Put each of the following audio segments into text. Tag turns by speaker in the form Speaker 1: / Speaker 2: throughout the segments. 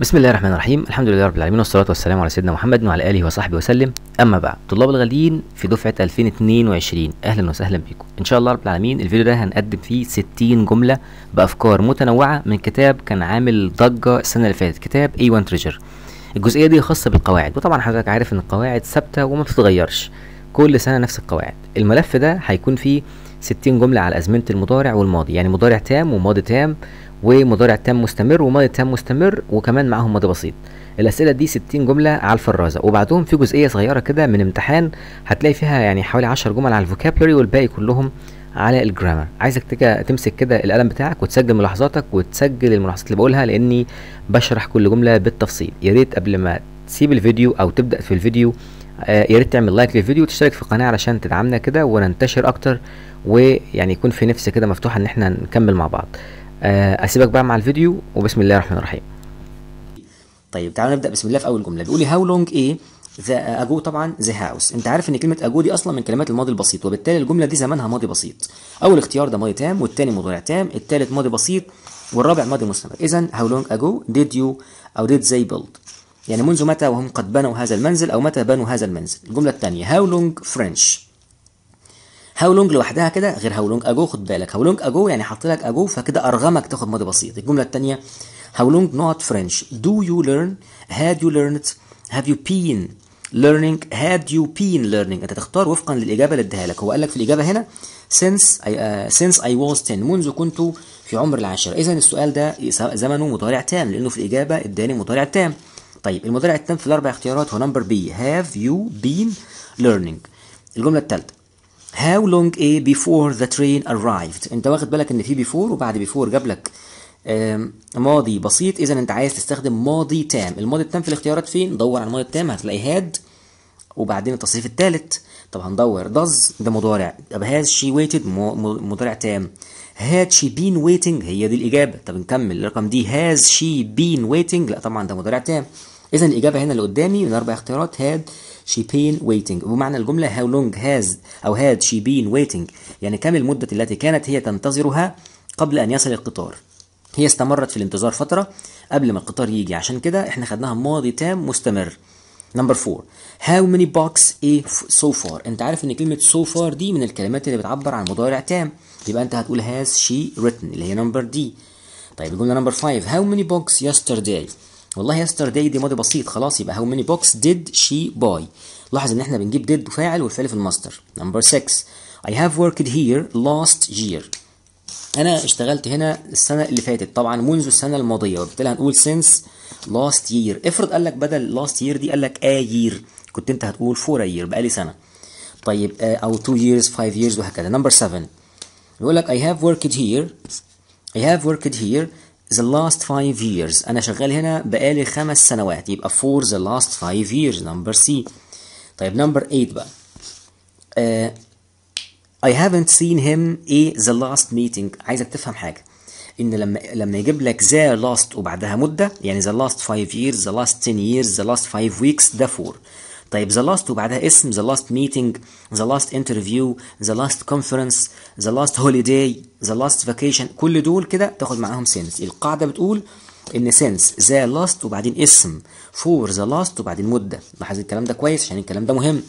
Speaker 1: بسم الله الرحمن الرحيم الحمد لله رب العالمين والصلاة والسلام على سيدنا محمد وعلى آله وصحبه وسلم أما بعد طلاب الغاليين في دفعة 2022 أهلا وسهلا بكم إن شاء الله رب العالمين الفيديو ده هنقدم فيه 60 جملة بأفكار متنوعة من كتاب كان عامل ضجة السنة اللي فاتت كتاب A1 Treasure الجزئية دي خاصة بالقواعد وطبعا حضرتك عارف إن القواعد ثابتة وما بتتغيرش كل سنة نفس القواعد الملف ده هيكون فيه 60 جملة على أزمنة المضارع والماضي يعني مضارع تام وماضي تام ومضارع تام مستمر وماضي تام مستمر وكمان معاهم ماضي بسيط الاسئله دي 60 جمله على الفرازه وبعدهم في جزئيه صغيره كده من امتحان هتلاقي فيها يعني حوالي 10 جمل على الفوكابلوري والباقي كلهم على الجرامر عايزك تمسك كده القلم بتاعك وتسجل ملاحظاتك وتسجل الملاحظات اللي بقولها لاني بشرح كل جمله بالتفصيل يا ريت قبل ما تسيب الفيديو او تبدا في الفيديو آه، يا ريت تعمل لايك للفيديو وتشترك في القناه علشان تدعمنا كده وننتشر اكتر ويعني يكون في نفس كده مفتوحه ان احنا نكمل مع بعض آه، اسيبك بقى مع الفيديو وبسم الله الرحمن الرحيم طيب تعالوا نبدا بسم الله في اول جمله بيقول لي هاو لونج ايه ذا اجو طبعا ذا هاوس انت عارف ان كلمه اجو دي اصلا من كلمات الماضي البسيط وبالتالي الجمله دي زمانها ماضي بسيط اول اختيار ده ماضي تام والثاني مضارع تام الثالث ماضي بسيط والرابع ماضي مستمر اذا هاو لونج اجو ديد يو او ديد زي بيلد يعني منذ متى وهم قد بنوا هذا المنزل او متى بنوا هذا المنزل الجمله الثانيه هاو لونج فرنش هاو لونج لوحدها كده غير هاو لونج اجو خد بالك هاو لونج اجو يعني حاطط لك اجو فكده ارغمك تاخد ماضي بسيط الجمله الثانيه هاو لونج نوت فرنش دو يو ليرن هاد يو ليرنت هاف يو بين ليرنينج هاد يو بين ليرنينج انت تختار وفقا للاجابه اللي اديها لك هو قال لك في الاجابه هنا since I, سينس آه، since I was 10 منذ كنت في عمر العاشرة إذا السؤال ده زمنه مضارع تام لأنه في الإجابة اداني مضارع تام طيب المضارع التام في الأربع اختيارات هو نمبر بي have you been learning الجملة الثالثة هاو لونج ايه بيفور ذا ترين arrived انت واخد بالك ان في بيفور وبعد بيفور جاب لك ماضي بسيط اذا انت عايز تستخدم ماضي تام الماضي التام في الاختيارات فين دور على الماضي التام هتلاقي هاد وبعدين التصريف الثالث طب هندور داز ده مضارع طب هاز شي ويتد مضارع تام هاد شي بين ويتنج هي دي الاجابه طب نكمل الرقم دي هاز شي بين ويتنج لا طبعا ده مضارع تام اذا الاجابه هنا اللي قدامي من اربع اختيارات هاد she been waiting ومعنى الجملة how long has أو had she been waiting يعني كم المدة التي كانت هي تنتظرها قبل أن يصل القطار هي استمرت في الانتظار فترة قبل ما القطار يجي عشان كده احنا خدناها ماضي تام مستمر نمبر 4 هاو ماني بوكس ايه سو فار انت عارف ان كلمه سو so فار دي من الكلمات اللي بتعبر عن مضارع تام يبقى انت هتقول هاز شي written اللي هي نمبر دي طيب الجمله نمبر 5 هاو ماني بوكس يسترداي والله yesterday دي ماضي بسيط خلاص يبقى هاو ميني بوكس ديد شي باي لاحظ ان احنا بنجيب ديد وفاعل والفعل في الماستر نمبر 6 I have worked here last year انا اشتغلت هنا السنه اللي فاتت طبعا منذ السنه الماضيه وبالتالي هنقول since last year افرض قال لك بدل last year دي قال لك a year كنت انت هتقول for a year بقى لي سنه طيب آه، او 2 years 5 years وهكذا نمبر 7 يقول لك I have worked here I have worked here the last five years أنا شغال هنا بقالي خمس سنوات يبقى for the last five years number C طيب number 8 بقى uh, I haven't seen him a the last meeting عايزك تفهم حاجة ان لما لما يجيب لك the last وبعدها مدة يعني the last five years the last ten years the last five weeks ده for طيب the last وبعدها اسم the last meeting the last interview the last conference the last holiday the last vacation كل دول كده تاخد معاهم sense القاعدة بتقول ان sense the last وبعدين اسم for the last وبعدين مدة لاحظ الكلام ده كويس عشان الكلام ده مهم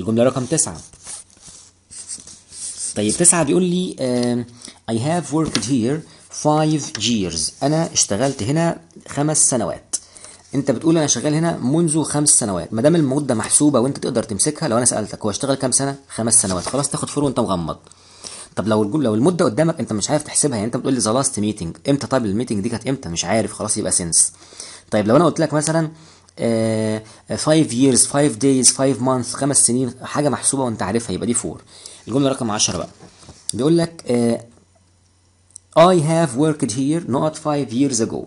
Speaker 1: الجملة رقم تسعة طيب تسعة بيقول لي uh, I have worked here five years أنا اشتغلت هنا خمس سنوات انت بتقول انا شغال هنا منذ خمس سنوات ما دام المده محسوبه وانت تقدر تمسكها لو انا سالتك هو اشتغل كام سنه خمس سنوات خلاص تاخد فور وانت مغمض طب لو الجمله لو المده قدامك انت مش عارف تحسبها يعني انت بتقول لي ذا لاست ميتنج امتى طيب الميتنج دي كانت امتى مش عارف خلاص يبقى سنس طيب لو انا قلت لك مثلا 5 ييرز 5 دايز 5 مانث خمس سنين حاجه محسوبه وانت عارفها يبقى دي فور الجمله رقم 10 بقى بيقول لك uh, I have worked here not 5 years ago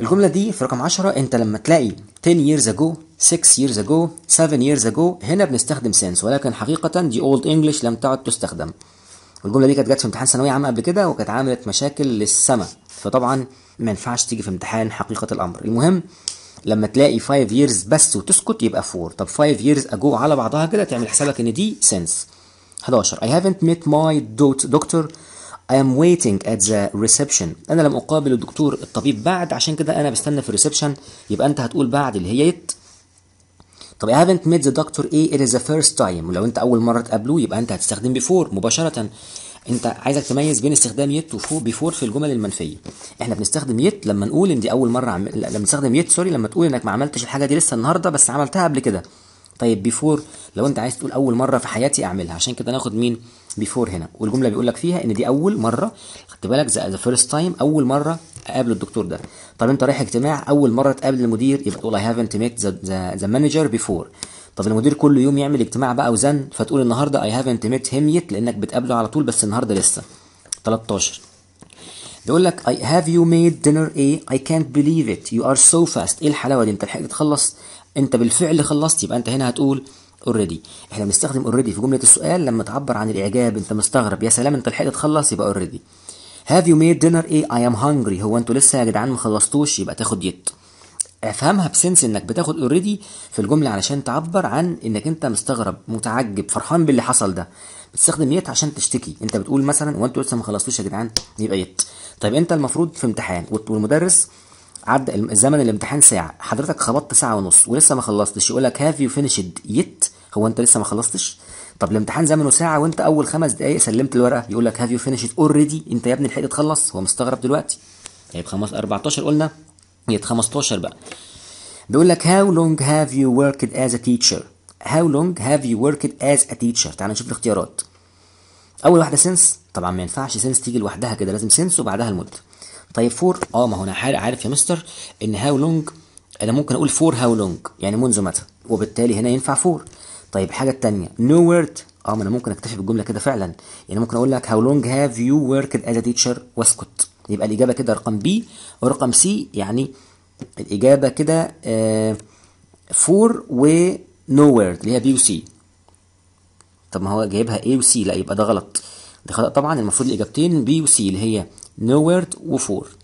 Speaker 1: الجملة دي في رقم 10 انت لما تلاقي 10 years ago 6 years ago 7 years ago هنا بنستخدم since ولكن حقيقة دي اولد انجلش لم تعد تستخدم والجملة دي كانت جت في امتحان ثانوية عامة قبل كده وكانت عملت مشاكل للسما فطبعا ما ينفعش تيجي في امتحان حقيقة الأمر المهم لما تلاقي 5 years بس وتسكت يبقى 4 طب 5 years ago على بعضها كده تعمل حسابك ان دي since 11 I haven't met my doctor I am waiting at the reception أنا لم أقابل الدكتور الطبيب بعد عشان كده أنا بستنى في الريسبشن يبقى أنت هتقول بعد اللي هي it طب I haven't met the doctor A it is the first time ولو أنت أول مرة تقابله يبقى أنت هتستخدم before مباشرة أنت عايزك تميز بين استخدام يت و before في الجمل المنفية إحنا بنستخدم يت لما نقول إن دي أول مرة عم... لما نستخدم يت سوري لما تقول إنك ما عملتش الحاجة دي لسه النهاردة بس عملتها قبل كده طيب before لو أنت عايز تقول أول مرة في حياتي أعملها عشان كده ناخد مين بيفور هنا والجمله بيقول لك فيها ان دي اول مره خدت بالك ذا فيرست تايم اول مره اقابل الدكتور ده طب انت رايح اجتماع اول مره تقابل المدير يبقى تقول اي هافنت ميت ذا مانجر بيفور طب المدير كل يوم يعمل اجتماع بقى وزن فتقول النهارده اي هافنت ميت هيم يت لانك بتقابله على طول بس النهارده لسه 13 بيقول لك I have you made dinner A I can't believe it you are so fast ايه الحلاوه دي انت لحقت تخلص انت بالفعل خلصت يبقى انت هنا هتقول اوريدي احنا بنستخدم اوريدي في جمله السؤال لما تعبر عن الاعجاب انت مستغرب يا سلام انت لحقت تخلص يبقى اوريدي هاف يو ميد دينر ايه اي ام هانجري هو انتوا لسه يا جدعان ما خلصتوش يبقى تاخد يت افهمها بسنس انك بتاخد اوريدي في الجمله علشان تعبر عن انك انت مستغرب متعجب فرحان باللي حصل ده بتستخدم يت عشان تشتكي انت بتقول مثلا وانتوا لسه ما خلصتوش يا جدعان يبقى يت طيب انت المفروض في امتحان والمدرس عدى زمن الامتحان ساعه حضرتك خبطت ساعه ونص ولسه ما خلصتش يقول لك هاف يو فينيشد يت هو انت لسه ما خلصتش طب الامتحان زمنه ساعه وانت اول خمس دقائق سلمت الورقه يقول لك هاف يو فينيشت اوريدي انت يا ابني لحقت تخلص هو مستغرب دلوقتي طيب 14 قلنا هي 15 بقى بيقول لك هاو لونج هاف يو وركد از ا تيشر هاو لونج هاف يو وركد از ا تيشر تعال نشوف الاختيارات اول واحده سنس طبعا ما ينفعش سنس تيجي لوحدها كده لازم سنس وبعدها المده طيب فور اه ما هو انا عارف يا مستر ان هاو لونج انا ممكن اقول فور هاو لونج يعني منذ متى وبالتالي هنا ينفع فور طيب حاجه التانية نو ورد اه ما انا ممكن اكتشف الجملة كده فعلا يعني ممكن اقول لك هاو لونج هاف يو وركد از تيتشر واسكت يبقى الاجابه كده رقم بي ورقم سي يعني الاجابه كده فور آه، و نو ورد اللي هي بي وسي طب ما هو جايبها اي وسي لا يبقى ده غلط ده خطا طبعا المفروض الاجابتين بي وسي اللي هي نو ورد وفور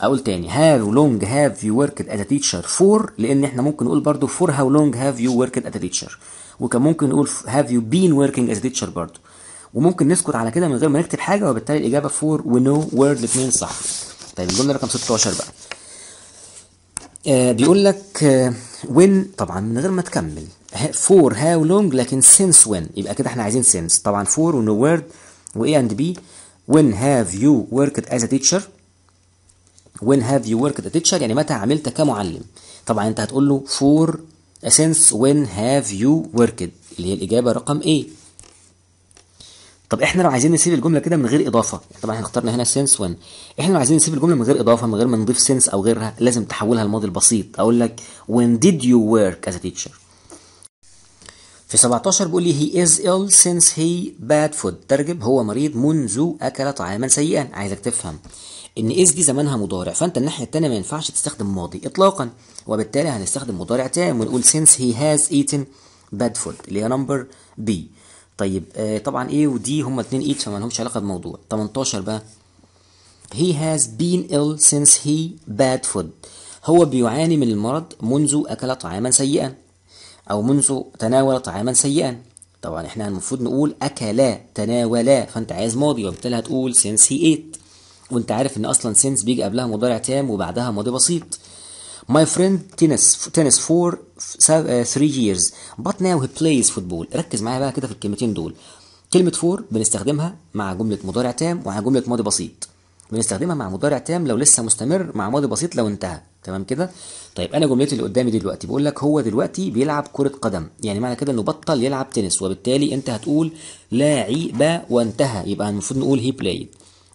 Speaker 1: اقول تاني هاو لونج هاف يو وركد ات تيتشر فور لان احنا ممكن نقول برضو فور هاو لونج هاف يو وركد ات تيتشر وكان ممكن نقول هاف يو بين وركينج ات تيتشر برضو وممكن نسكت على كده من غير ما نكتب حاجه وبالتالي الاجابه فور ونو وورد الاثنين صح طيب الجمله رقم 16 بقى آه بيقول لك آه وين طبعا من غير ما تكمل فور هاو لونج لكن سينس وين يبقى كده احنا عايزين سينس طبعا فور ونو وورد وايه اند بي وين هاف يو وركد از ا تيتشر when have you worked as a teacher يعني متى عملت كمعلم طبعا انت هتقول له for since when have you worked اللي هي الاجابه رقم ايه طب احنا لو عايزين نسيب الجمله كده من غير اضافه يعني طبعا احنا اخترنا هنا since when احنا لو عايزين نسيب الجمله من غير اضافه من غير ما نضيف since او غيرها لازم تحولها لماضي البسيط اقول لك when did you work as a teacher في 17 بيقول لي he is ill since he bad food ترجم هو مريض منذ اكل طعاما سيئا عايزك تفهم ان اس دي زمانها مضارع فانت الناحيه الثانيه ما ينفعش تستخدم ماضي اطلاقا وبالتالي هنستخدم مضارع تام ونقول سينس هي هاز ايتن باد فود اللي هي نمبر بي طيب آه طبعا ايه ودي هما اتنين ايت فما لهمش علاقه بموضوع 18 بقى he has been ill since he bad food هو بيعاني من المرض منذ اكل طعاما سيئا او منذ تناول طعاما سيئا طبعا احنا المفروض نقول اكلا تناولا فانت عايز ماضي وبالتالي هتقول since he ate وانت عارف ان اصلا سينس بيجي قبلها مضارع تام وبعدها ماضي بسيط My friend tennis tennis for آه، three years but now he plays football ركز معايا بقى كده في الكلمتين دول كلمة فور بنستخدمها مع جملة مضارع تام ومع جملة ماضي بسيط بنستخدمها مع مضارع تام لو لسه مستمر مع ماضي بسيط لو انتهى تمام كده طيب انا جملتي اللي قدامي دلوقتي بقول لك هو دلوقتي بيلعب كرة قدم يعني معنى كده انه بطل يلعب تنس وبالتالي انت هتقول لاعب وانتهى يبقى المفروض نقول هي بلايد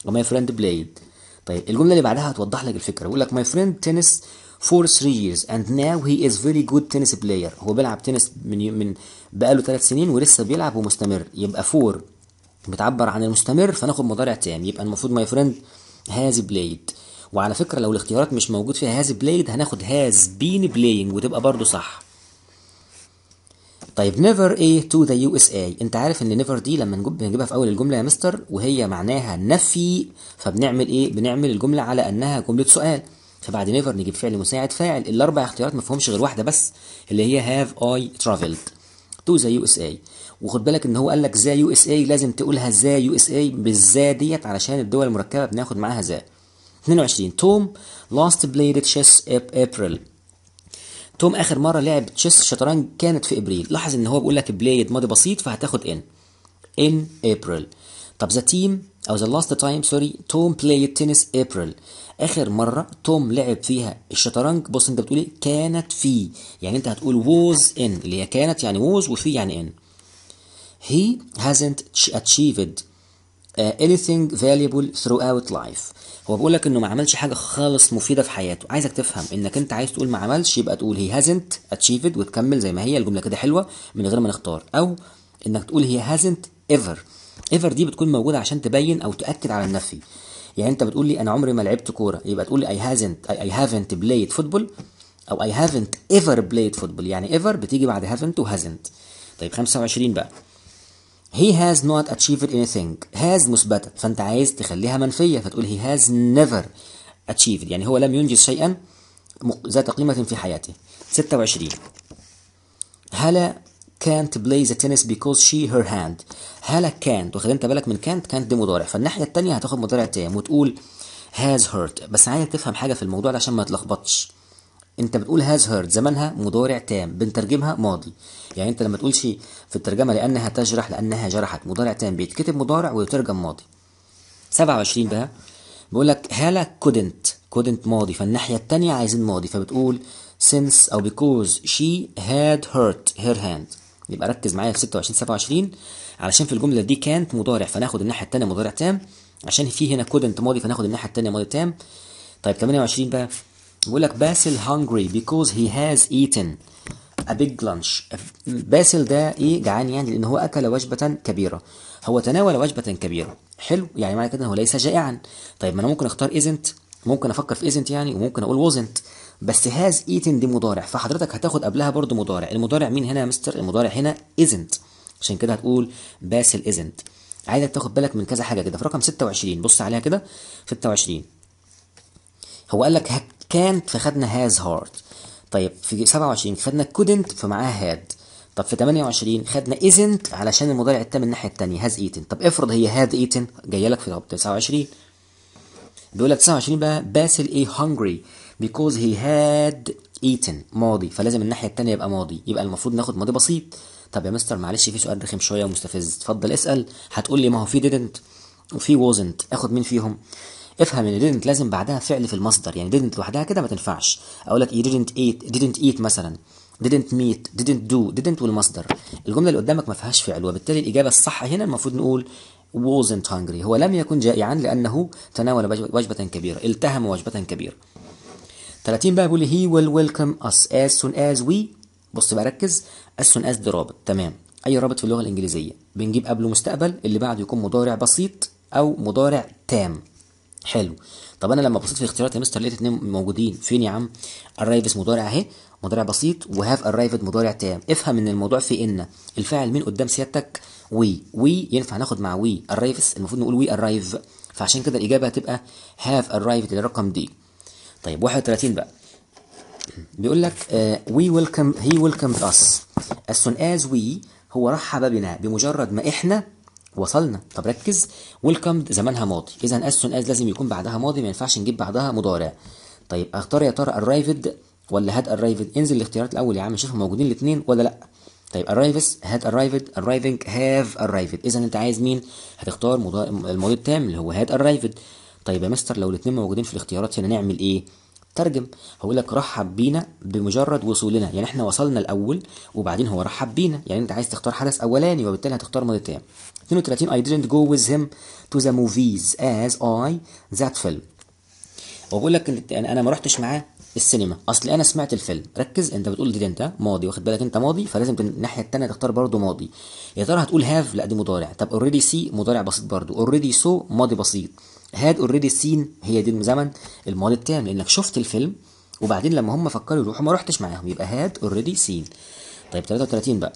Speaker 1: وماي فريند بلايد طيب الجمله اللي بعدها هتوضح لك الفكره بيقول لك ماي فريند تنس فور 3 years and now he is very good tennis player هو بيلعب تنس من من بقاله 3 سنين ولسه بيلعب ومستمر يبقى فور بتعبر عن المستمر فناخد مضارع تام يبقى المفروض ماي فريند هاز بلايد وعلى فكره لو الاختيارات مش موجود فيها هاز بلايد هناخد هاز بين بلاينج وتبقى برضو صح طيب نيفر ايه تو ذا يو اس اي انت عارف ان نيفر دي لما نجيب بنجيبها في اول الجمله يا مستر وهي معناها نفي فبنعمل ايه بنعمل الجمله على انها جمله سؤال فبعد نيفر نجيب فعل مساعد فاعل الاربع اختيارات ما فيهمش غير واحده بس اللي هي هاف اي ترافلد تو ذا يو اس اي وخد بالك ان هو قال لك ذا يو اس اي لازم تقولها ذا يو اس اي بالذا ديت علشان الدول المركبه بناخد معاها ذا 22 توم لاست بلايد تشيس ابريل توم اخر مره لعب تشيس شطرنج كانت في ابريل لاحظ ان هو بيقول لك بلاي ماضي بسيط فهتاخد ان ان ابريل طب ذا تيم او ذا لاست تايم سوري توم بلاي تنس ابريل اخر مره توم لعب فيها الشطرنج بص انت بتقول ايه كانت في يعني انت هتقول ووز ان اللي هي كانت يعني ووز وفي يعني ان he hasn't achieved uh, anything valuable throughout life هو بيقول لك انه ما عملش حاجه خالص مفيده في حياته عايزك تفهم انك انت عايز تقول ما عملش يبقى تقول هي هازنت اتشيفد وتكمل زي ما هي الجمله كده حلوه من غير ما نختار او انك تقول هي هازنت ايفر ايفر دي بتكون موجوده عشان تبين او تاكد على النفي يعني انت بتقول لي انا عمري ما لعبت كوره يبقى تقول لي اي هازنت اي هافنت بلايد فوتبول او اي هافنت ايفر بلايد فوتبول يعني ايفر بتيجي بعد هافنت وهازنت طيب 25 بقى he has not achieved anything has مثبتة فأنت عايز تخليها منفية فتقول he has never achieved يعني هو لم ينجز شيئا ذات قيمة في حياته 26 هلا كانت بلاي ذا تنس بيكوز شي هير هاند هلا كانت واخد انت بالك من كانت كانت دي مضارع فالناحيه الثانيه هتاخد مضارع تام وتقول هاز هيرت بس عايزك تفهم حاجه في الموضوع ده عشان ما تلخبطش انت بتقول هاز هيرد زمنها مضارع تام بنترجمها ماضي يعني انت لما تقولش في الترجمه لانها تجرح لانها جرحت مضارع تام بيتكتب مضارع ويترجم ماضي 27 بقى بيقول لك هالا كودنت كودنت ماضي فالناحيه الثانيه عايزين ماضي فبتقول since او because she had هيرت her hand يبقى ركز معايا في 26 27 علشان في الجمله دي كانت مضارع فناخد الناحيه الثانيه مضارع تام عشان في هنا كودنت ماضي فناخد الناحيه الثانيه ماضي تام طيب 28 بقى بيقول لك باسل هانجري بيكوز هي هاز ايتن ا بيج لانش باسل ده ايه جعان يعني لان هو اكل وجبه كبيره هو تناول وجبه كبيره حلو يعني معنى كده هو ليس جائعا طيب ما انا ممكن اختار ايزنت ممكن افكر في ايزنت يعني وممكن اقول وزنت بس هاز ايتن دي مضارع فحضرتك هتاخد قبلها برضو مضارع المضارع مين هنا يا مستر المضارع هنا ايزنت عشان كده هتقول باسل ايزنت عايزك تاخد بالك من كذا حاجه كده في رقم 26 بص عليها كده 26 هو قال لك كانت فخدنا هاز هارد طيب في 27 خدنا كودنت فمعاها هاد طب في 28 خدنا isn't علشان المضارع التام الناحية الثانيه هاز ايتن طب افرض هي هاد ايتن جاية لك في 29 بيقول لك 29 بقى باسل ايه هانجري بيكوز هي هاد ايتن ماضي فلازم الناحية الثانيه يبقى ماضي يبقى المفروض ناخد ماضي بسيط طب يا مستر معلش في سؤال رخم شوية ومستفز اتفضل اسأل هتقول لي ما هو في didn't وفي wasn't اخد مين فيهم افهم ان didn't لازم بعدها فعل في المصدر يعني didn't لوحدها كده ما تنفعش اقول لك you ايه didn't eat didn't eat مثلا didn't meet didn't do didn't والمصدر الجمله اللي قدامك ما فيهاش فعل وبالتالي الاجابه الصح هنا المفروض نقول wasn't hungry هو لم يكن جائعا لانه تناول وجبه كبيره التهم وجبه كبيره 30 بقى بيقول هي will welcome us as soon as we بص بقى ركز as soon as دي رابط تمام اي رابط في اللغه الانجليزيه بنجيب قبله مستقبل اللي بعده يكون مضارع بسيط او مضارع تام حلو طب انا لما بصيت في اختيارات يا مستر لقيت اثنين موجودين فين يا عم arrive مضارع اهي مضارع بسيط وهاف arrived مضارع تام افهم ان الموضوع في ان الفاعل مين قدام سيادتك وي وي ينفع ناخد مع وي arrives المفروض نقول وي ارايف فعشان كده الاجابه هتبقى هاف arrived الرقم دي طيب 31 بقى بيقول لك وي ويلكم هي ويلكم اس as soon as we هو رحب بنا بمجرد ما احنا وصلنا طب ركز ويلكم زمانها ماضي اذا as soon as لازم يكون بعدها ماضي ما ينفعش نجيب بعدها مضارع طيب اختار يا ترى arrived ولا had arrived انزل الاختيارات الاول يا عم شوفهم موجودين الاثنين ولا لا طيب arrives had arrived arriving have arrived اذا انت عايز مين هتختار الماضي التام اللي هو had arrived طيب يا مستر لو الاثنين موجودين في الاختيارات هنا نعمل ايه ترجم هقول لك رحب بينا بمجرد وصولنا يعني احنا وصلنا الاول وبعدين هو رحب بينا يعني انت عايز تختار حدث اولاني وبالتالي هتختار ماضي تام 32 I didn't go with him to the movies as I that film واقول لك لك انا ما رحتش معاه السينما اصل انا سمعت الفيلم ركز انت بتقول دي انت ماضي واخد بالك انت ماضي فلازم الناحيه الثانيه تختار برضو ماضي يا ترى هتقول هاف لا دي مضارع طب اوريدي سي مضارع بسيط برضو اوريدي سو ماضي بسيط هاد اوريدي سين هي دي الزمن الماضي التام لانك شفت الفيلم وبعدين لما هم فكروا يروحوا ما رحتش معاهم يبقى هاد اوريدي سين طيب 33 بقى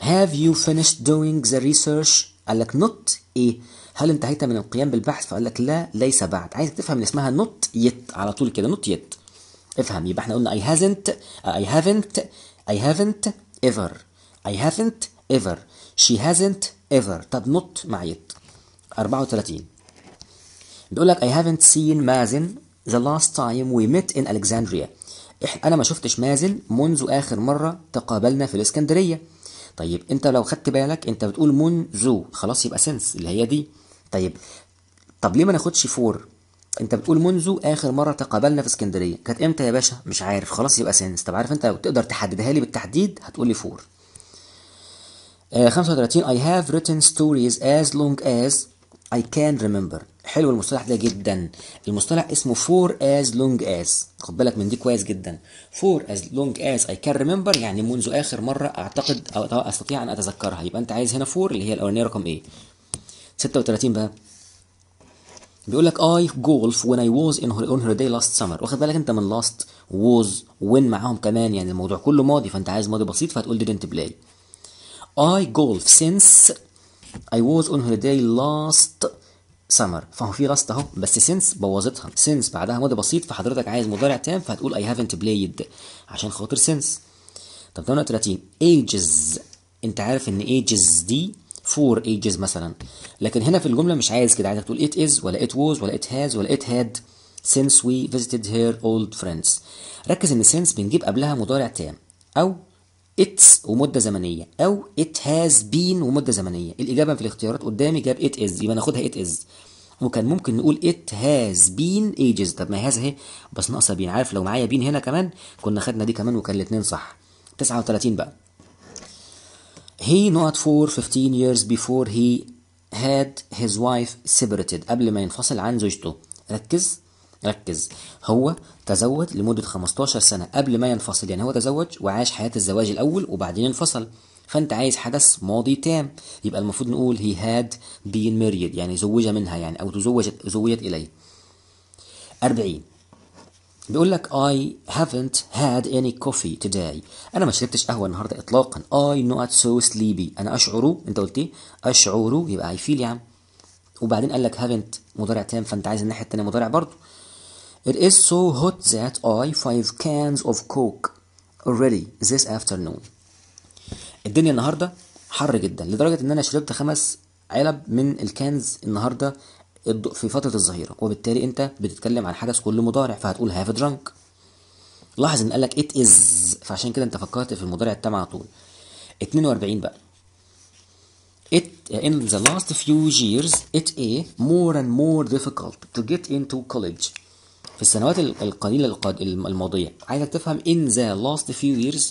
Speaker 1: have you finished doing the research قال لك نوت ايه هل انتهيت من القيام بالبحث فقال لك لا ليس بعد عايزك تفهم ان اسمها نوت يت على طول كده نوت يت افهم يبقى احنا قلنا اي هازنت اي هافنت اي هافنت ايفر اي هافنت ايفر شي هازنت ايفر طب نوت مع يت 34 بيقول لك اي هافنت سين مازن ذا لاست تايم وي ميت ان Alexandria انا ما شفتش مازن منذ اخر مره تقابلنا في الاسكندريه طيب انت لو خدت بالك انت بتقول منذو خلاص يبقى سنس اللي هي دي طيب طب ليه ما ناخدش فور انت بتقول منذ اخر مره تقابلنا في اسكندريه كانت امتى يا باشا مش عارف خلاص يبقى سنس طب عارف انت لو تقدر تحددها لي بالتحديد هتقول لي فور آه 35 I have written stories as long as I can remember حلو المصطلح ده جدا المصطلح اسمه فور از لونج از خد بالك من دي كويس جدا فور از لونج از اي كان ريمبر يعني منذ اخر مره اعتقد او استطيع ان اتذكرها يبقى انت عايز هنا فور اللي هي الاولانيه رقم ايه 36 بقى بيقول لك اي جولف when I was ان her, on her day last summer واخد بالك انت من last was وين معاهم كمان يعني الموضوع كله ماضي فانت عايز ماضي بسيط فهتقول didn't play I golf since I was on her day last سمر فهو في راست اهو بس سينس بوظتها سينس بعدها ماضي بسيط فحضرتك عايز مضارع تام فهتقول اي هافنت بلايد عشان خاطر سينس طب 38 ايجز انت عارف ان ايجز دي فور ايجز مثلا لكن هنا في الجمله مش عايز كده عايزك تقول ات از ولا ات ووز ولا ات هاز ولا ات هاد سينس وي فيزيتد هير اولد فريندز ركز ان سينس بنجيب قبلها مضارع تام او its ومدة زمنية أو it has been ومدة زمنية الإجابة في الاختيارات قدامي جاب it is يبقى ناخدها it is وكان ممكن نقول it has been ages طب ما هذا اهي بس ناقصة بين عارف لو معايا بين هنا كمان كنا خدنا دي كمان وكان الاثنين صح 39 بقى he not for 15 years before he had his wife separated قبل ما ينفصل عن زوجته ركز ركز هو تزوج لمدة 15 سنة قبل ما ينفصل يعني هو تزوج وعاش حياة الزواج الأول وبعدين انفصل فأنت عايز حدث ماضي تام يبقى المفروض نقول هي هاد بين ميريد يعني زوج منها يعني أو تزوجت زوجت إليه 40 بيقول لك I haven't had any coffee today أنا ما شربتش قهوة النهاردة إطلاقا I not so sleepy أنا أشعر أنت قلت إيه؟ أشعر يبقى I feel يا يعني. عم وبعدين قال لك haven't مضارع تام فأنت عايز الناحية التانية مضارع برضه It is so hot that I five cans of coke already this afternoon. الدنيا النهارده حر جدا لدرجه ان انا شربت خمس علب من الكانز النهارده في فتره الظهيره وبالتالي انت بتتكلم عن حدث كل مضارع فهتقول هاف درانك لاحظ ان قال لك ات از فعشان كده انت فكرت في المضارع التام على طول 42 بقى It in the last few years it a more and more difficult to get into college في السنوات القليلة الماضية عايزك تفهم in the last few years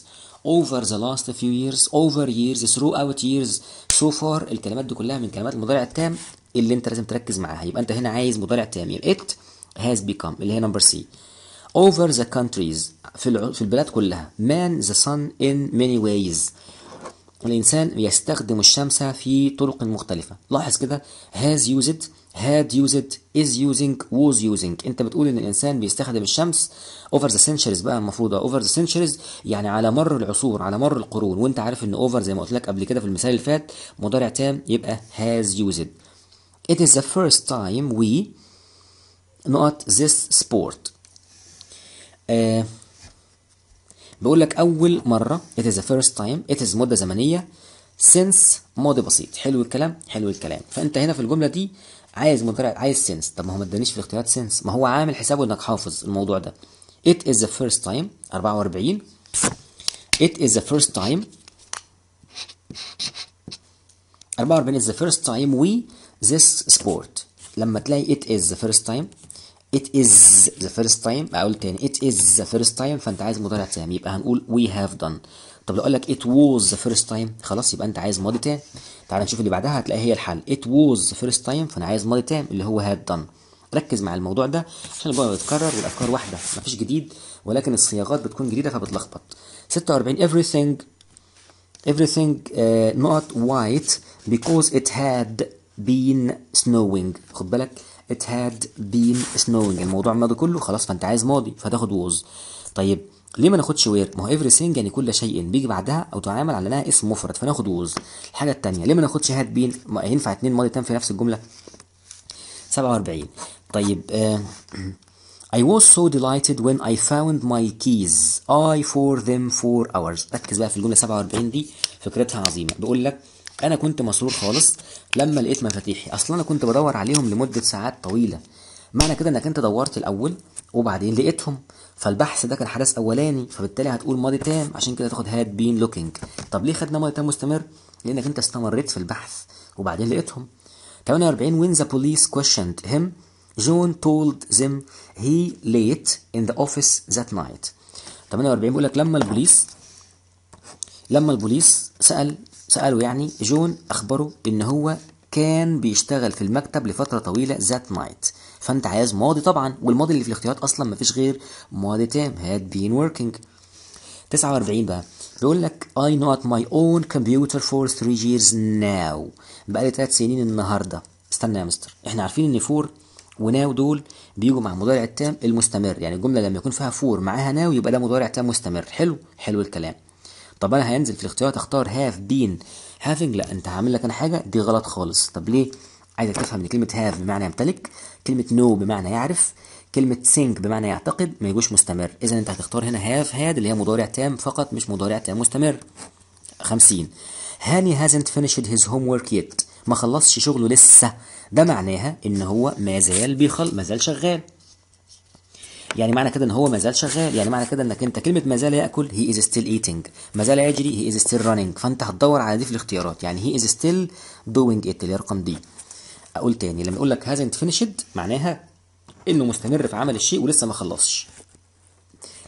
Speaker 1: over the last few years over years throughout years so far الكلمات دي كلها من كلمات المضارع التام اللي انت لازم تركز معاها يبقى انت هنا عايز مضارع تام يبقى it has become اللي هي نمبر سي over the countries في في البلاد كلها man the sun in many ways الإنسان يستخدم الشمس في طرق مختلفة لاحظ كده has used had used is using was using انت بتقول ان الانسان بيستخدم الشمس over the centuries بقى المفروض over the centuries يعني على مر العصور على مر القرون وانت عارف ان over زي ما قلت لك قبل كده في المثال اللي فات مضارع تام يبقى has used it is the first time we not this sport آه بقول لك اول مره it is the first time it is مده زمنيه سنس ماضي بسيط حلو الكلام حلو الكلام فانت هنا في الجمله دي عايز مضارع عايز سنس طب ما هو ما ادانيش في الاختيارات سنس ما هو عامل حسابه انك حافظ الموضوع ده ات از ذا فيرست تايم 44 ات از ذا فيرست تايم 44 از ذا فيرست تايم وي ذس سبورت لما تلاقي ات از ذا فيرست تايم ات از ذا فيرست تايم اقول تاني ات از ذا فيرست تايم فانت عايز مضارع تام يبقى هنقول وي هاف دون طب لو قال لك it was the first time خلاص يبقى انت عايز ماضي تام تعال نشوف اللي بعدها هتلاقي هي الحل it was the first time فانا عايز ماضي تام اللي هو had done ركز مع الموضوع ده عشان الموضوع بيتكرر والافكار واحده مفيش جديد ولكن الصياغات بتكون جديده فبتلخبط 46 everything everything uh, not white because it had been snowing خد بالك it had been snowing الموضوع الماضي كله خلاص فانت عايز ماضي فتاخد was طيب ليه ما ناخدش وير ما هو everything يعني كل شيء بيجي بعدها او تعامل على انها اسم مفرد فناخد ووز الحاجه الثانيه ليه ما ناخدش هاد بين ينفع اتنين ماضي تام في نفس الجمله 47 طيب آه I was so delighted when I found my keys I for them for hours ركز بقى في الجملة 47 دي فكرتها عظيمة بيقول لك أنا كنت مسرور خالص لما لقيت مفاتيحي أصلا أنا كنت بدور عليهم لمدة ساعات طويلة معنى كده إنك أنت دورت الأول وبعدين لقيتهم فالبحث ده كان حدث اولاني فبالتالي هتقول ماضي تام عشان كده تاخد هاد بين لوكينج طب ليه خدنا ماضي تام مستمر لانك انت استمريت في البحث وبعدين لقيتهم 48 when the police questioned him John told them he late in the office that night 48 بيقول لك لما البوليس لما البوليس سأل سأله يعني جون أخبره إن هو كان بيشتغل في المكتب لفترة طويلة ذات نايت فانت عايز ماضي طبعا والماضي اللي في الاختيارات اصلا ما فيش غير ماضي تام هاد بين وركينج 49 بقى بيقول لك اي نوت ماي اون كمبيوتر فور for 3 years بقى لي 3 سنين النهارده استنى يا مستر احنا عارفين ان فور وناو دول بيجوا مع مضارع التام المستمر يعني الجمله لما يكون فيها فور معاها ناو يبقى ده مضارع تام مستمر حلو حلو الكلام طب انا هينزل في الاختيارات اختار هاف بين هافنج لا انت هعمل لك انا حاجه دي غلط خالص طب ليه عايزك تفهم ان كلمه هاف بمعنى يمتلك كلمه نو بمعنى يعرف كلمه سينك بمعنى يعتقد ما يجوش مستمر اذا انت هتختار هنا هاف هاد اللي هي مضارع تام فقط مش مضارع تام مستمر 50 هاني هازنت فينيشد هيز هوم ورك ييت ما خلصش شغله لسه ده معناها ان هو ما زال بيخل ما زال شغال يعني معنى كده ان هو ما زال شغال يعني معنى كده انك انت كلمه ما زال ياكل هي از ستيل ايتنج ما زال يجري هي از ستيل رانينج فانت هتدور على دي في الاختيارات يعني هي از ستيل دوينج ات اللي رقم دي اقول تاني لما يقول لك هازنت فينيشد معناها انه مستمر في عمل الشيء ولسه ما خلصش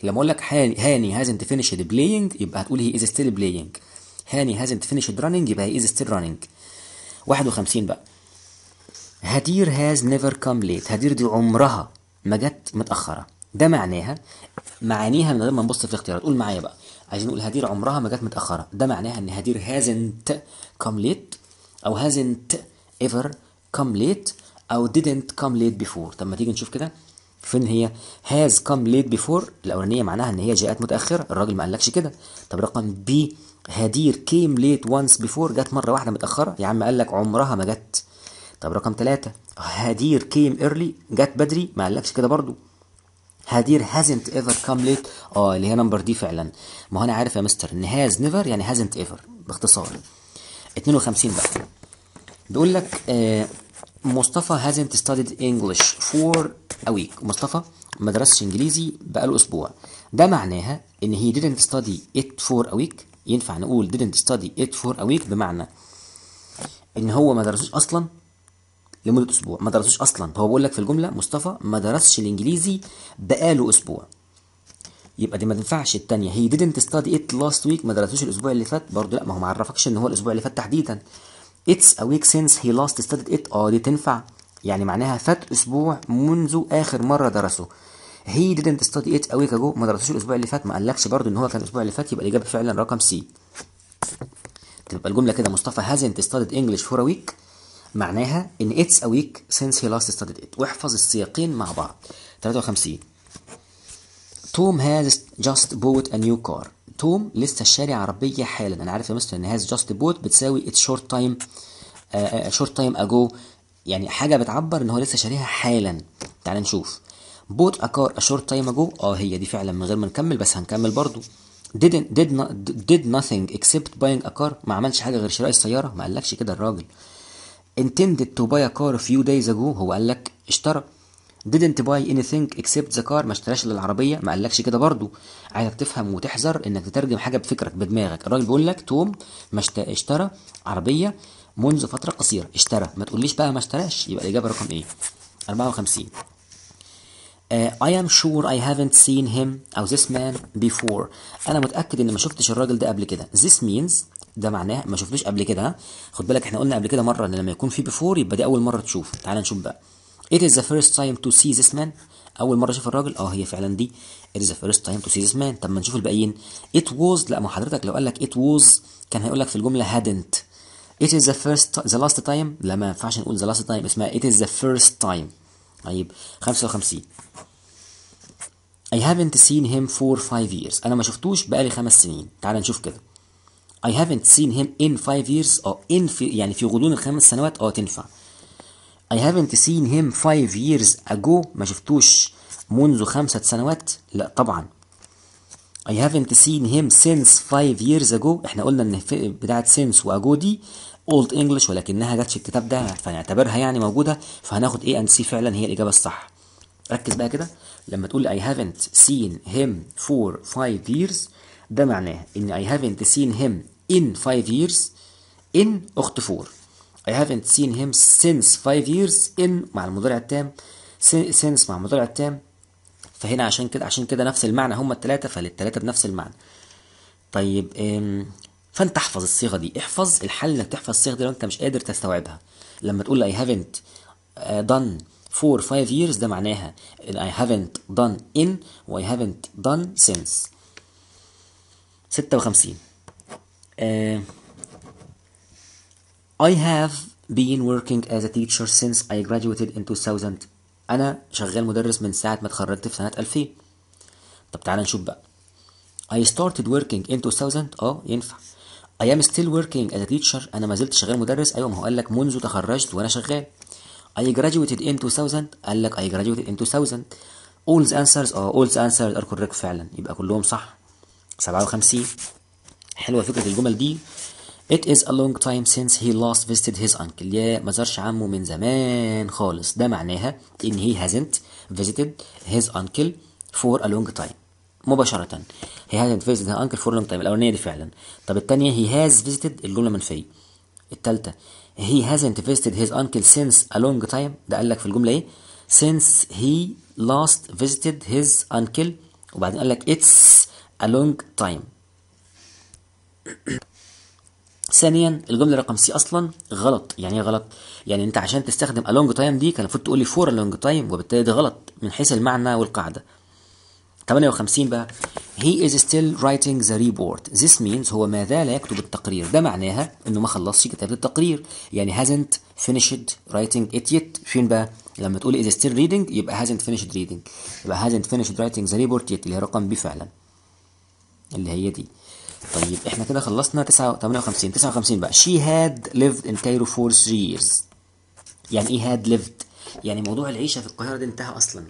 Speaker 1: لما اقول لك هاني هازنت فينيشد بلاينج يبقى هتقول هي از ستيل بلاينج هاني هازنت فينيشد running يبقى هي از ستيل رانينج 51 بقى هدير هاز نيفر كام ليت هدير دي عمرها ما جت متاخره ده معناها معانيها من غير ما نبص في الاختيارات قول معايا بقى عايزين نقول هدير عمرها ما جت متاخره ده معناها ان هدير هازنت كام ليت او هازنت ايفر come late أو didn't come late before طب ما تيجي نشوف كده فين هي has come late before الأولانية معناها إن هي جاءت متأخرة الراجل ما قالكش كده طب رقم بي هدير came late once before جت مرة واحدة متأخرة يا عم قالك عمرها ما جت طب رقم ثلاثة هدير came early جت بدري ما قالكش كده برضو هدير hasn't ever come late اه اللي هي نمبر دي فعلا ما هو انا عارف يا مستر ان has never يعني hasn't ever باختصار 52 بقى بيقول لك آه، مصطفى hasn't studied English for a week مصطفى ما درسش انجليزي بقاله اسبوع ده معناها ان هي didn't study it for a week ينفع نقول didn't study it for a week بمعنى ان هو ما درسوش اصلا لمده اسبوع ما درسوش اصلا هو بيقول لك في الجمله مصطفى ما درسش الانجليزي بقاله اسبوع يبقى دي ما تنفعش الثانيه هي didn't study it last week ما درسوش الاسبوع اللي فات برضه لا ما هو ما عرفكش ان هو الاسبوع اللي فات تحديدا It's a week since he last studied it اه دي تنفع يعني معناها فات أسبوع منذ آخر مرة درسه he didn't study it a week ago ما درسوش الأسبوع اللي فات ما قالكش برضه إن هو كان الأسبوع اللي فات يبقى الإجابة فعلا رقم سي تبقى الجملة كده مصطفى hasn't studied English for a week معناها إن it's a week since he last studied it واحفظ السياقين مع بعض 53 توم has just bought a new car توم لسه الشارع عربيه حالا انا عارف يا مستر ان هاز جاست بوت بتساوي اتس شورت تايم شورت تايم اجو يعني حاجه بتعبر ان هو لسه شاريها حالا تعال نشوف بوت اكار شورت تايم اجو اه هي دي فعلا من غير ما نكمل بس هنكمل برضو didn't did not did nothing except buying a car ما عملش حاجه غير شراء السياره ما قالكش كده الراجل intended to buy a car a few days ago هو قال لك اشترى didn't buy anything except the car ما اشتراش الا العربيه ما قالكش كده برضو عايزك تفهم وتحذر انك تترجم حاجه بفكرك بدماغك الراجل بيقول لك توم ما اشترى عربيه منذ فتره قصيره اشترى ما تقوليش بقى ما اشتراش يبقى الاجابه رقم ايه 54 Uh, آه، I am sure I haven't seen him or this man before أنا متأكد إن ما شفتش الراجل ده قبل كده this means ده معناه ما شفتوش قبل كده ها خد بالك احنا قلنا قبل كده مرة إن لما يكون في before يبقى دي أول مرة تشوف تعال نشوف بقى It is the first time to see this man أول مرة أشوف الراجل أه هي فعلا دي It is the first time to see this man طب ما نشوف الباقيين It was لا ما حضرتك لو قال لك it was كان هيقول لك في الجملة hadn't It is the first the last time لا ما ينفعش نقول the last time اسمها it is the first time طيب 55 I haven't seen him for five years أنا ما شفتوش بقالي خمس سنين تعال نشوف كده I haven't seen him in five years أو in في يعني في غضون الخمس سنوات أه تنفع I haven't seen him five years ago ما شفتوش منذ خمسة سنوات لا طبعا I haven't seen him since five years ago احنا قلنا ان بتاعة since وago دي اولد انجلش ولكنها جاتش الكتاب ده فنعتبرها يعني موجودة فهناخد A and C فعلا هي الإجابة الصح ركز بقى كده لما تقول I haven't seen him for five years ده معناه ان I haven't seen him in five years in أخت 4 I haven't seen him since five years in مع المضارع التام since مع المضارع التام فهنا عشان كده عشان كده نفس المعنى هما التلاتة فالتلاتة بنفس المعنى طيب فانت احفظ الصيغه دي احفظ الحل انك تحفظ الصيغه دي لو انت مش قادر تستوعبها لما تقول I haven't آه، done for five years ده معناها I haven't done in و I haven't done since 56 آه I have been working as a teacher since I graduated in 2000 أنا شغال مدرس من ساعة ما اتخرجت في سنة 2000 طب تعالى نشوف بقى I started working in 2000 اه ينفع I am still working as a teacher أنا ما زلت شغال مدرس أيوة ما هو قال لك منذ تخرجت وأنا شغال I graduated in 2000 قال لك I graduated in 2000 all the answers اه all the answers are correct فعلا يبقى كلهم صح 57 حلوة فكرة الجمل دي It is a long time since he last visited his uncle يا ما زارش عمه من زمان خالص ده معناها إن he hasn't visited his uncle for a long time مباشرة he hasn't visited his uncle for a long time الأولانية دي فعلا طب التانية he has visited الجملة منفية التالتة he hasn't visited his uncle since a long time ده قال لك في الجملة إيه since he last visited his uncle وبعدين قال لك it's a long time ثانيا الجمله رقم سي اصلا غلط يعني ايه غلط يعني انت عشان تستخدم الونج تايم دي كان المفروض تقول لي فور along تايم وبالتالي ده غلط من حيث المعنى والقاعده 58 بقى he is still writing the report this means هو ما زال يكتب التقرير ده معناها انه ما خلصش كتابة التقرير يعني hasn't finished writing it yet فين بقى لما تقول is still reading يبقى hasn't finished reading يبقى hasn't finished writing the report yet اللي هي رقم بي فعلا اللي هي دي طيب احنا كده خلصنا 58 59 بقى she had lived in Cairo for 3 years يعني ايه had lived يعني موضوع العيشة في القاهرة دي انتهى اصلا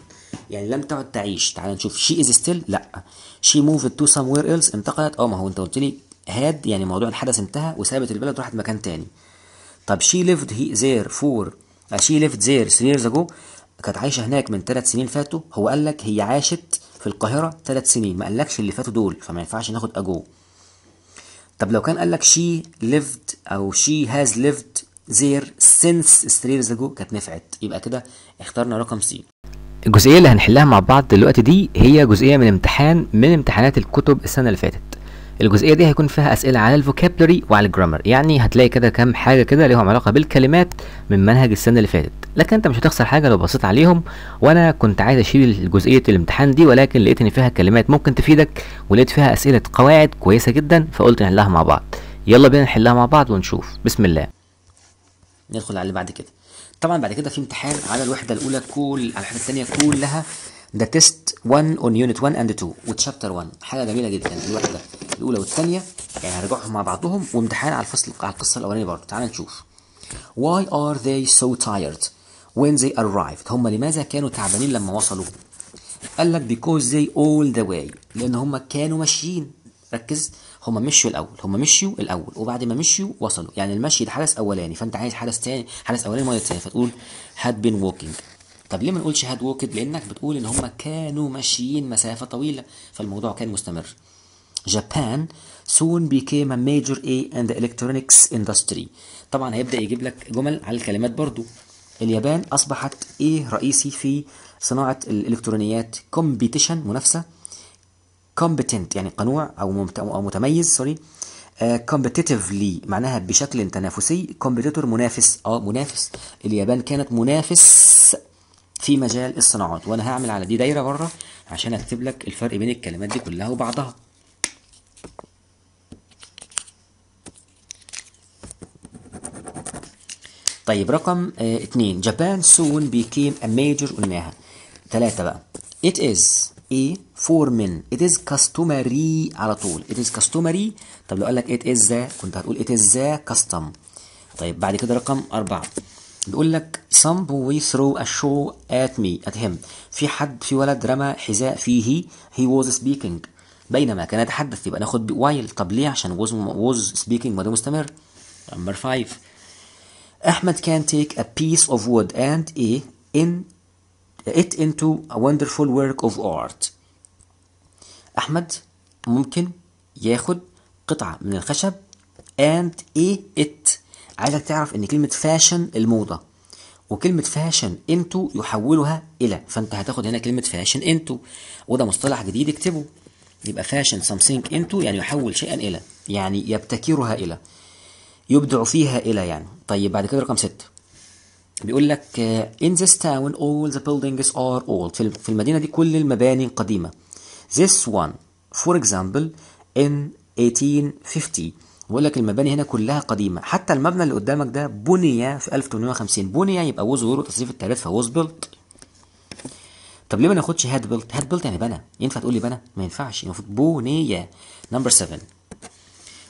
Speaker 1: يعني لم تعد تعيش تعال نشوف she is still لا she moved to somewhere else انتقلت اه ما هو انت قلت لي had يعني موضوع الحدث انتهى وسابت البلد راحت مكان تاني طب she lived he there for آه، she lived there 3 years ago كانت عايشة هناك من ثلاث سنين فاتوا هو قال لك هي عاشت في القاهرة ثلاث سنين ما قالكش اللي فاتوا دول فما ينفعش ناخد أجو طب لو كان قال لك شي ليفد او شي هاز ليفد زير سينس 3 years ago كانت نفعت يبقى كده اخترنا رقم سي الجزئيه اللي هنحلها مع بعض دلوقتي دي هي جزئيه من امتحان من امتحانات الكتب السنه اللي فاتت الجزئيه دي هيكون فيها اسئله على الفوكابلري وعلى الجرامر يعني هتلاقي كده كام حاجه كده ليهم علاقه بالكلمات من منهج السنه اللي فاتت لكن انت مش هتخسر حاجه لو بصيت عليهم وانا كنت عايز اشيل جزئيه الامتحان دي ولكن لقيت ان فيها كلمات ممكن تفيدك ولقيت فيها اسئله قواعد كويسه جدا فقلت نحلها مع بعض يلا بينا نحلها مع بعض ونشوف بسم الله ندخل على اللي بعد كده طبعا بعد كده في امتحان على الوحده الاولى كل على الوحده الثانيه كلها ده تيست 1 اون يونت 1 اند 2 وتشابتر 1 حاجه جميله جدا الوحده الاولى والثانيه يعني هرجعهم مع بعضهم وامتحان على الفصل على القصه الاولانيه برضه تعال نشوف why are they so tired when they arrived هم لماذا كانوا تعبانين لما وصلوا قال لك because they all the way لان هم كانوا ماشيين ركز هم مشوا الاول هم مشوا الاول وبعد ما مشوا وصلوا يعني المشي ده حدث اولاني فانت عايز حدث ثاني حدث اولاني مره ثانيه فتقول had been walking طب ليه ما نقولش هاد ووكد لانك بتقول ان هم كانوا ماشيين مسافه طويله فالموضوع كان مستمر Japan soon became a major A in the electronics industry طبعا هيبدأ يجيب لك جمل على الكلمات برضو اليابان أصبحت A رئيسي في صناعة الإلكترونيات competition منافسة competent يعني قنوع أو أو متميز سوري آه، competitively معناها بشكل تنافسي competitor منافس اه منافس اليابان كانت منافس في مجال الصناعات وانا هعمل على دي دايره بره عشان اكتب لك الفرق بين الكلمات دي كلها وبعضها طيب رقم اثنين جابان سون بيكيم ا ميجر قلناها ثلاثة بقى it is a for من it is customary على طول it is customary طب لو قال لك it is ذا كنت هتقول it is ذا custom طيب بعد كده رقم أربعة بيقول لك some boy throw a show at me at him في حد في ولد رمى حذاء فيه he was speaking بينما كان يتحدث يبقى ناخد while طب ليه عشان was was speaking ما ده مستمر number five أحمد can take a piece of wood and a in it into a wonderful work of art. أحمد ممكن ياخد قطعة من الخشب and a it عايزك تعرف ان كلمة fashion الموضة وكلمة fashion into يحولها الى فانت هتاخد هنا كلمة fashion into وده مصطلح جديد اكتبه يبقى fashion something into يعني يحول شيئا الى يعني يبتكرها الى يبدع فيها إلى يعني طيب بعد كده رقم ستة بيقول لك uh, in this town all the buildings are old في المدينة دي كل المباني قديمة this one for example in 1850 بيقول لك المباني هنا كلها قديمة حتى المبنى اللي قدامك ده بني في 1850 بني يعني يبقى وظهور تصريف التالت فهو بيلت طب ليه ما ناخدش هات بيلت هات بيلت يعني بنى ينفع تقول لي بنى ما ينفعش المفروض بنية نمبر 7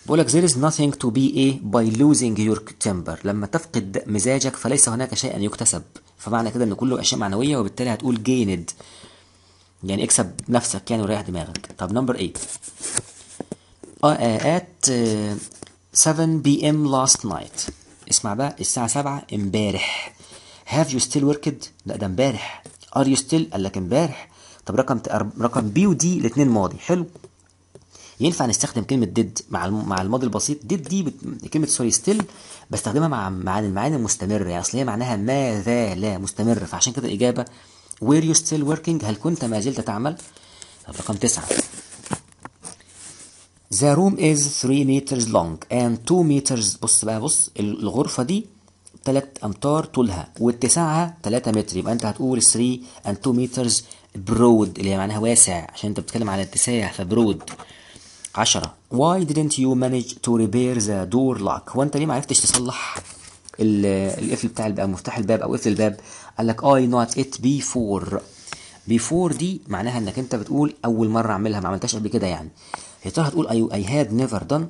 Speaker 1: بقول لك there is nothing to be a by losing your temper لما تفقد مزاجك فليس هناك شيء أن يكتسب فمعنى كده ان كله اشياء معنويه وبالتالي هتقول gained يعني اكسب نفسك يعني وريح دماغك طب نمبر 8 ات 7 بي ام لاست نايت اسمع بقى الساعه 7 امبارح هاف يو ستيل وركد لا ده امبارح ار يو ستيل قال لك امبارح طب رقم رقم بي ودي الاثنين ماضي حلو ينفع نستخدم كلمه ديد مع مع الماضي البسيط ديد دي بت... كلمه سوري ستيل بستخدمها مع مع المعاني المستمره يعني اصل هي معناها ماذا لا مستمر فعشان كده الاجابه وير يو ستيل وركينج هل كنت ما زلت تعمل رقم تسعة The room is 3 meters long and 2 meters بص بقى بص الغرفة دي 3 أمتار طولها واتساعها 3 متر يبقى أنت هتقول 3 and 2 meters برود اللي هي معناها واسع عشان أنت بتتكلم على اتساع فبرود 10 why didn't you manage to repair the door lock وانت ليه ما عرفتش تصلح القفل بتاع الباب مفتاح الباب او قفل الباب قال لك I not it before before دي معناها انك انت بتقول اول مره اعملها ما عملتهاش قبل كده يعني يا ترى هتقول I, اي had never done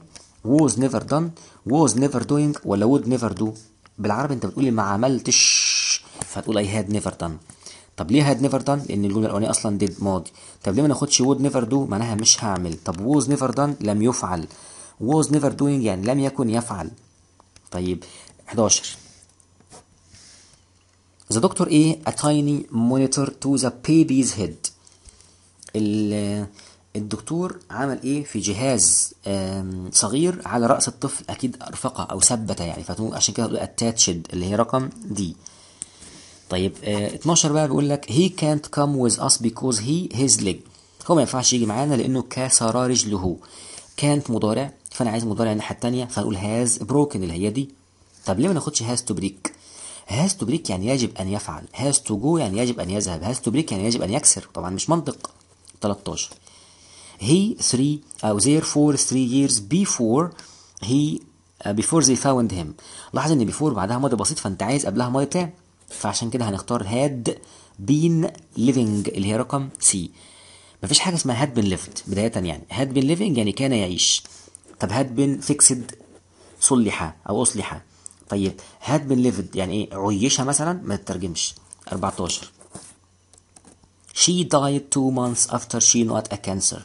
Speaker 1: was never done was never doing ولا would never do بالعربي انت بتقول ما عملتش فهتقول I had never done طب ليه هاد نيفر دان لان الجمله الاولانيه اصلا ديد ماضي طب ليه ما ناخدش وود نيفر دو معناها مش هعمل طب ووز نيفر دان لم يفعل ووز نيفر دوينج يعني لم يكن يفعل طيب 11 The doctor A a tiny monitor to the baby's head الدكتور عمل ايه في جهاز صغير على رأس الطفل اكيد ارفقه او ثبته يعني فعشان كده اتاتشد اللي هي رقم دي طيب آه 12 بقى بيقول لك هي كانت كام ويز اس بيكوز هي هيز ليج هو ما ينفعش يجي معانا لانه كسر رجله كانت مضارع فانا عايز مضارع الناحيه الثانيه فنقول هاز بروكن اللي هي دي طب ليه ما ناخدش هاز تو بريك هاز تو بريك يعني يجب ان يفعل هاز تو جو يعني يجب ان يذهب هاز تو بريك يعني يجب ان يكسر طبعا مش منطق 13 هي 3 او زير 4 3 years before he آه، before they found him لاحظ ان before بعدها ماضي بسيط فانت عايز قبلها ماضي تام فعشان كده هنختار هاد بين ليفنج اللي هي رقم سي مفيش حاجه اسمها هاد بين ليفت بدايه يعني هاد بين ليفنج يعني كان يعيش طب هاد بين فيكسد صلح او اصلح طيب هاد بين ليفد يعني ايه عيشها مثلا ما تترجمش 14 She died two months after she not a cancer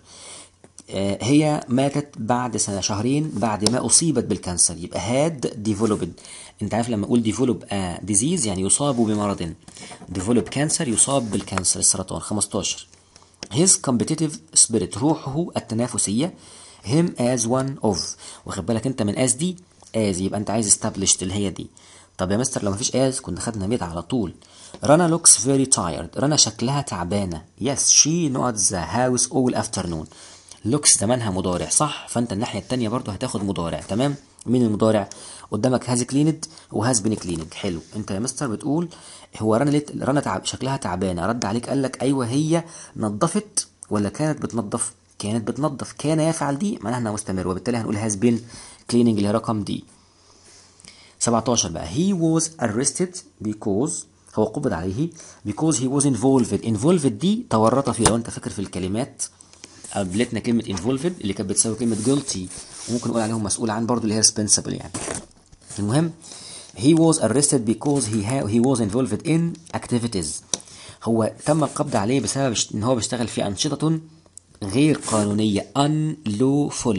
Speaker 1: آه، هي ماتت بعد سنه شهرين بعد ما اصيبت بالكانسر يبقى هاد ديفلوبد انت عارف لما اقول ديفلوب ديزيز آه، يعني يصاب بمرض ديفلوب كانسر يصاب بالكانسر السرطان 15 هيز كومبيتيتيف سبيريت روحه التنافسيه هيم از وان اوف واخد بالك انت من از دي از يبقى انت عايز استابليش اللي هي دي طب يا مستر لو مفيش از كنا خدنا ميت على طول رنا لوكس فيري تايرد رنا شكلها تعبانه يس شي نوتز هاوس اول all afternoon لوكس ثمنها مضارع صح فانت الناحيه الثانيه برضو هتاخد مضارع تمام مين المضارع قدامك هاز كليند وهاز بين كليند حلو انت يا مستر بتقول هو رنا رنا تعب شكلها تعبانه رد عليك قال لك ايوه هي نظفت ولا كانت بتنظف كانت بتنظف كان يفعل دي معناها انها مستمر وبالتالي هنقول هاز بين كليننج اللي هي رقم دي 17 بقى هي ووز ارستد بيكوز هو قبض عليه because he was involved involved دي تورط فيها لو انت فاكر في الكلمات قابلتنا كلمه involved اللي كانت بتساوي كلمه guilty وممكن نقول عليهم مسؤول عن برضه اللي هي responsible يعني المهم he was arrested because he ha he was involved in activities هو تم القبض عليه بسبب ان هو بيشتغل في انشطه غير قانونيه unlawful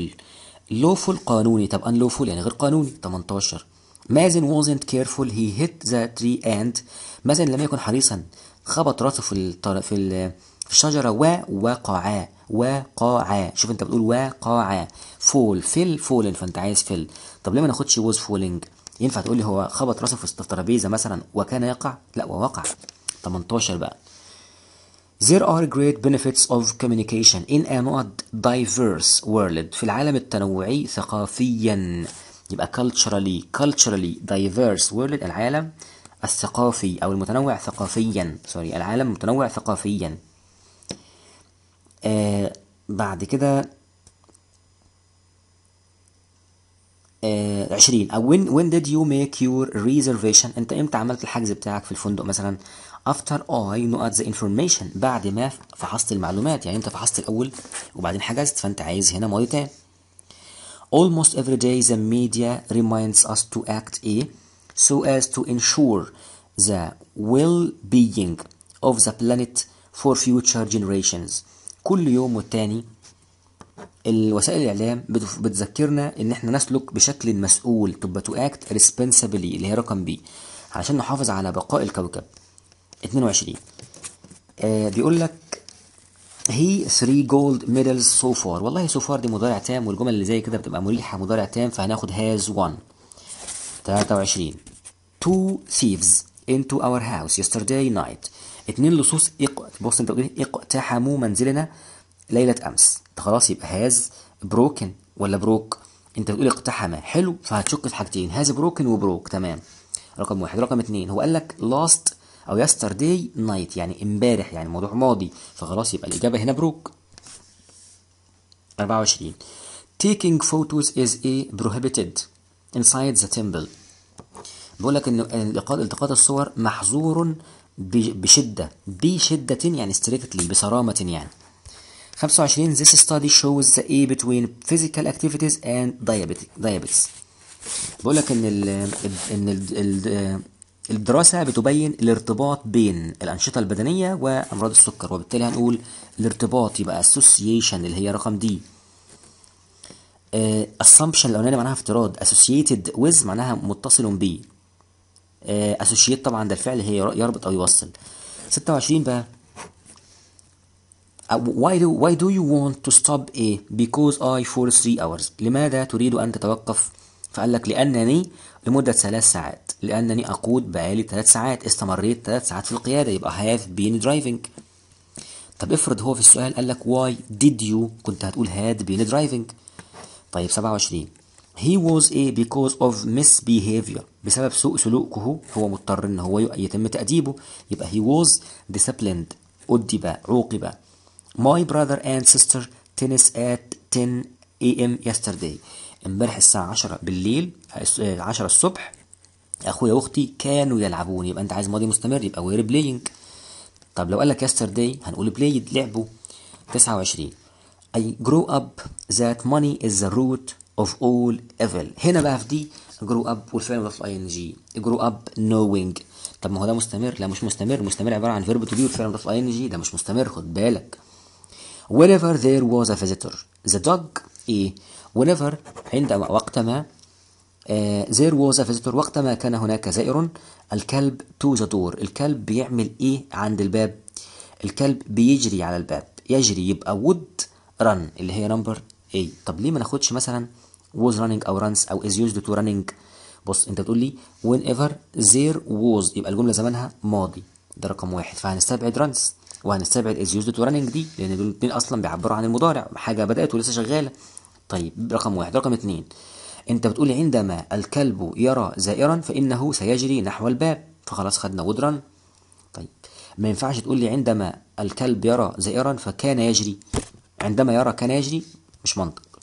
Speaker 1: lawful قانوني طب unlawful يعني غير قانوني 18 مازن wasn't careful he hit the tree and مازن لم يكن حريصا خبط راسه في في, في الشجره ووقعا وقاعة شوف انت بتقول وقاعة فول فل فول فانت عايز فل طب ليه ما ناخدش ووز فولينج ينفع تقول لي هو خبط راسه في الترابيزه مثلا وكان يقع لا ووقع 18 بقى There are great benefits of communication in a not diverse world في العالم التنوعي ثقافيا يبقى culturally culturally diverse world العالم الثقافي او المتنوع ثقافيا سوري العالم متنوع ثقافيا بعد كده آه 20 او when, when did you make your reservation انت امتى عملت الحجز بتاعك في الفندق مثلا after I know at the information بعد ما فحصت المعلومات يعني انت فحصت الاول وبعدين حجزت فانت عايز هنا ماضي تاني almost every day the media reminds us to act a so as to ensure the well-being of the planet for future generations كل يوم والتاني الوسائل الاعلام بتذكرنا ان احنا نسلك بشكل مسؤول تبقى تو اكت اللي هي رقم بي علشان نحافظ على بقاء الكوكب 22 آه بيقول لك هي 3 جولد ميدلز سو فار والله سو فار دي مضارع تام والجمل اللي زي كده بتبقى مريحه مضارع تام فهناخد هاز 1 23 تو ثيفز into our house yesterday night اتنين لصوص بص انت بتقول إيه؟ اقتحموا منزلنا ليله امس انت خلاص يبقى هاز بروكن ولا بروك انت بتقول اقتحم حلو فهتشك في حاجتين هاز بروكن وبروك تمام رقم واحد رقم اتنين هو قال لك لاست او يسترداي نايت يعني امبارح يعني موضوع ماضي فخلاص يبقى الاجابه هنا بروك 24 taking photos is a prohibited inside the temple بيقول لك ان التقاط الصور محظور بشدة بشدة يعني strictly بصرامة يعني 25 this study shows the A between physical activities and diabetes بقول لك ان ال ان ال الدراسة بتبين الارتباط بين الأنشطة البدنية وأمراض السكر وبالتالي هنقول الارتباط يبقى association اللي هي رقم دي آه، assumption الأولانية معناها افتراض associated with معناها متصل ب اسوشيت آه، طبعا ده الفعل هي يربط او يوصل 26 بقى آه، why do why do you want to stop A because I for 3 hours لماذا تريد أن تتوقف فقال لك لأنني لمدة ثلاث ساعات لأنني أقود بقالي ثلاث ساعات استمريت ثلاث ساعات في القيادة يبقى have been driving طب افرض هو في السؤال قال لك why did you كنت هتقول had been driving طيب 27 he was A because of misbehavior بسبب سوء سلوكه هو مضطر ان هو يتم تأديبه يبقى he was disciplined أدب عوقب my brother and sister tennis at 10 a.m. yesterday امبارح الساعة 10 بالليل 10 آه، الصبح اخويا واختي كانوا يلعبون يبقى انت عايز ماضي مستمر يبقى وير بلاينج طب لو قال لك yesterday هنقول بلايد لعبوا 29 I grew up that money is the root of all evil هنا بقى في دي grow up والفعل مضاف اي ان جي grow up knowing طب ما هو ده مستمر لا مش مستمر مستمر عباره عن فيرب تو بي والفعل مضاف اي ان جي ده مش مستمر خد بالك whenever there was a visitor the dog ايه whenever عندما وقتما آه there was a visitor وقتما كان هناك زائر الكلب to the door الكلب بيعمل ايه عند الباب الكلب بيجري على الباب يجري يبقى would run اللي هي نمبر 8 طب ليه ما ناخدش مثلا was running او runs او is used to running بص انت بتقول لي whenever there was يبقى الجمله زمانها ماضي ده رقم واحد فهنستبعد runs وهنستبعد is used to running دي لان دول الاثنين اصلا بيعبروا عن المضارع حاجه بدات ولسه شغاله طيب رقم واحد رقم اثنين انت بتقول عندما الكلب يرى زائرا فانه سيجري نحو الباب فخلاص خدنا ودرا طيب ما ينفعش تقول لي عندما الكلب يرى زائرا فكان يجري عندما يرى كان يجري مش منطق